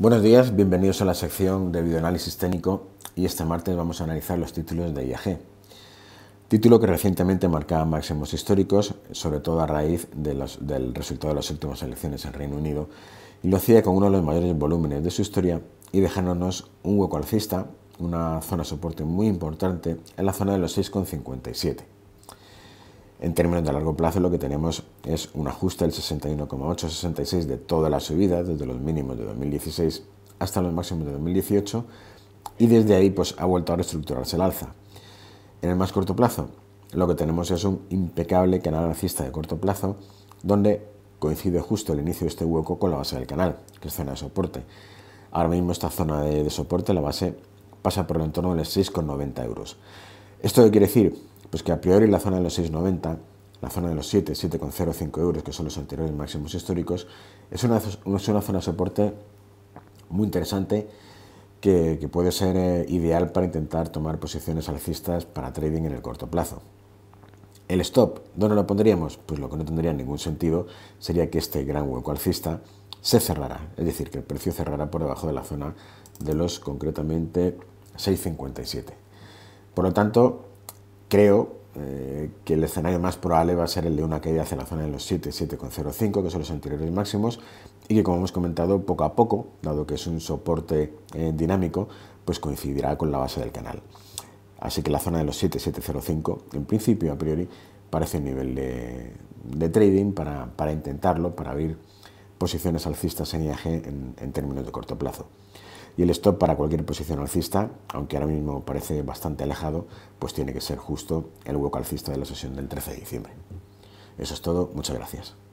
Buenos días, bienvenidos a la sección de videoanálisis técnico y este martes vamos a analizar los títulos de IAG. Título que recientemente marcaba máximos históricos, sobre todo a raíz del resultado de las últimas elecciones en Reino Unido, y lo hacía con uno de los mayores volúmenes de su historia y dejándonos un hueco alcista, una zona de soporte muy importante, en la zona de los 6,57. En términos de largo plazo lo que tenemos es un ajuste del 61,866 de toda la subida, desde los mínimos de 2016 hasta los máximos de 2018, y desde ahí pues ha vuelto a reestructurarse el alza. En el más corto plazo lo que tenemos es un impecable canal alcista de corto plazo, donde coincide justo el inicio de este hueco con la base del canal, que es zona de soporte. Ahora mismo esta zona de, de soporte, la base, pasa por el entorno de los 6,90 euros. ¿Esto qué quiere decir? Pues que a priori la zona de los 6,90, la zona de los 7, 7,05 euros, que son los anteriores máximos históricos, es una, una zona de soporte muy interesante que, puede ser eh, ideal para intentar tomar posiciones alcistas para trading en el corto plazo. El stop, ¿dónde lo pondríamos? Pues lo que no tendría ningún sentido sería que este gran hueco alcista se cerrará, es decir, que el precio cerrará por debajo de la zona de los concretamente 6,57. Por lo tanto, creo eh, que el escenario más probable va a ser el de una caída hacia la zona de los 7.7.05, que son los anteriores máximos, y que como hemos comentado, poco a poco, dado que es un soporte eh, dinámico, pues coincidirá con la base del canal. Así que la zona de los 7.7.05, en principio, a priori, parece un nivel de, trading para, para, intentarlo, para abrir posiciones alcistas en IAG en, términos de corto plazo. Y el stop para cualquier posición alcista, aunque ahora mismo parece bastante alejado, pues tiene que ser justo el hueco alcista de la sesión del 13 de diciembre. Eso es todo, muchas gracias.